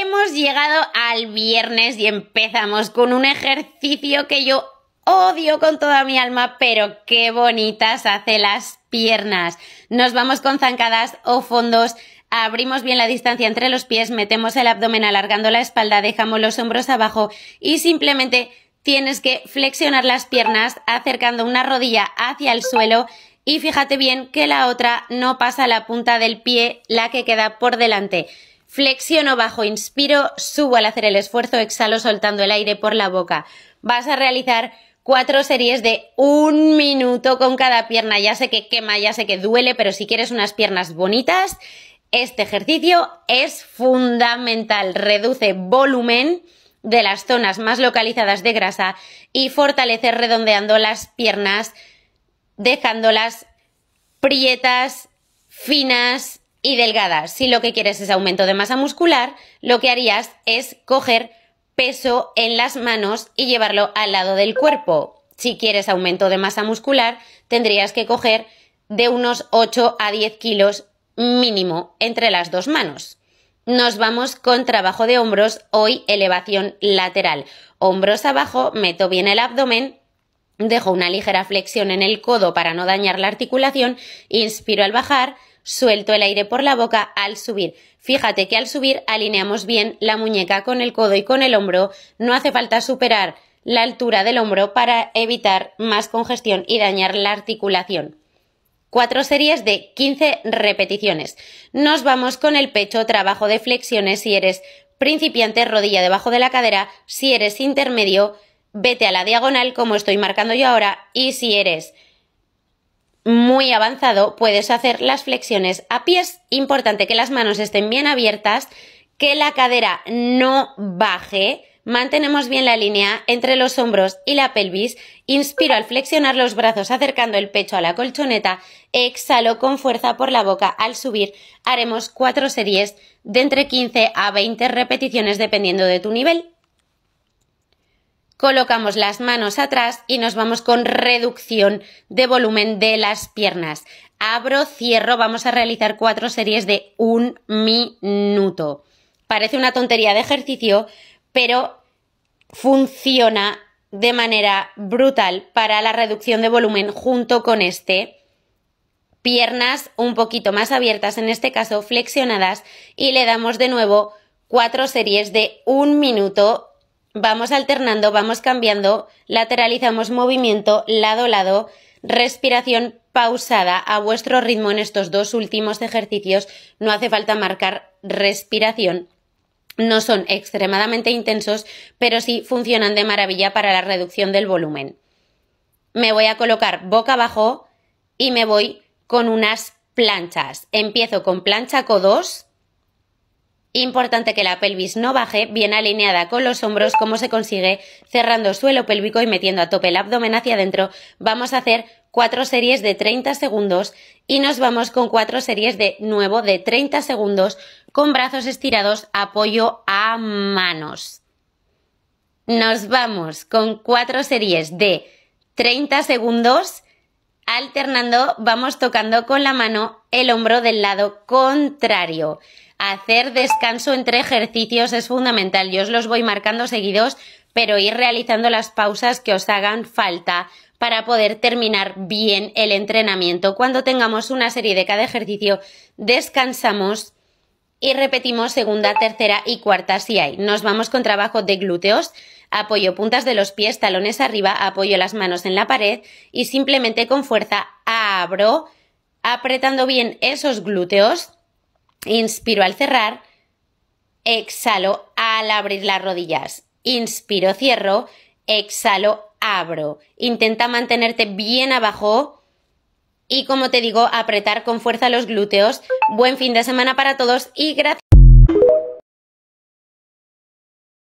Hemos llegado al viernes y empezamos con un ejercicio que yo odio con toda mi alma, pero qué bonitas hace las piernas. Nos vamos con zancadas o fondos. Abrimos bien la distancia entre los pies, metemos el abdomen alargando la espalda, dejamos los hombros abajo y simplemente tienes que flexionar las piernas acercando una rodilla hacia el suelo y fíjate bien que la otra no pasa la punta del pie, la que queda por delante. Flexiono bajo, inspiro, subo al hacer el esfuerzo, exhalo soltando el aire por la boca. Vas a realizar cuatro series de un minuto con cada pierna. Ya sé que quema, ya sé que duele, pero si quieres unas piernas bonitas, este ejercicio es fundamental. Reduce volumen de las zonas más localizadas de grasa y fortalece redondeando las piernas, dejándolas prietas, finas, y delgada. Si lo que quieres es aumento de masa muscular, lo que harías es coger peso en las manos y llevarlo al lado del cuerpo. Si quieres aumento de masa muscular, tendrías que coger de unos 8 a 10 kilos mínimo entre las dos manos. Nos vamos con trabajo de hombros, hoy elevación lateral. Hombros abajo, meto bien el abdomen, dejo una ligera flexión en el codo para no dañar la articulación, inspiro al bajar, suelto el aire por la boca al subir. Fíjate que al subir alineamos bien la muñeca con el codo y con el hombro. No hace falta superar la altura del hombro para evitar más congestión y dañar la articulación. Cuatro series de 15 repeticiones. Nos vamos con el pecho, trabajo de flexiones si eres principiante, rodilla debajo de la cadera, si eres intermedio, vete a la diagonal como estoy marcando yo ahora y si eres muy avanzado puedes hacer las flexiones a pies. Importante que las manos estén bien abiertas, que la cadera no baje. Mantenemos bien la línea entre los hombros y la pelvis. Inspiro al flexionar los brazos acercando el pecho a la colchoneta. Exhalo con fuerza por la boca al subir. Haremos cuatro series de entre 15 a 20 repeticiones dependiendo de tu nivel colocamos las manos atrás y nos vamos con reducción de volumen de las piernas. Abro, cierro, vamos a realizar cuatro series de un minuto. Parece una tontería de ejercicio, pero funciona de manera brutal para la reducción de volumen junto con este. Piernas un poquito más abiertas, en este caso flexionadas, y le damos de nuevo cuatro series de un minuto Vamos alternando, vamos cambiando, lateralizamos movimiento, lado, a lado, respiración pausada a vuestro ritmo en estos dos últimos ejercicios. No hace falta marcar respiración. No son extremadamente intensos, pero sí funcionan de maravilla para la reducción del volumen. Me voy a colocar boca abajo y me voy con unas planchas. Empiezo con plancha codos Importante que la pelvis no baje, bien alineada con los hombros, como se consigue cerrando suelo pélvico y metiendo a tope el abdomen hacia adentro. Vamos a hacer cuatro series de 30 segundos y nos vamos con cuatro series de nuevo de 30 segundos con brazos estirados, apoyo a manos. Nos vamos con cuatro series de 30 segundos alternando vamos tocando con la mano el hombro del lado contrario. Hacer descanso entre ejercicios es fundamental. Yo os los voy marcando seguidos, pero ir realizando las pausas que os hagan falta para poder terminar bien el entrenamiento. Cuando tengamos una serie de cada ejercicio, descansamos y repetimos segunda, tercera y cuarta si hay. Nos vamos con trabajo de glúteos. Apoyo puntas de los pies, talones arriba, apoyo las manos en la pared y simplemente con fuerza abro, apretando bien esos glúteos. Inspiro al cerrar, exhalo al abrir las rodillas. Inspiro, cierro, exhalo, abro. Intenta mantenerte bien abajo. Y como te digo, apretar con fuerza los glúteos. Buen fin de semana para todos y gracias.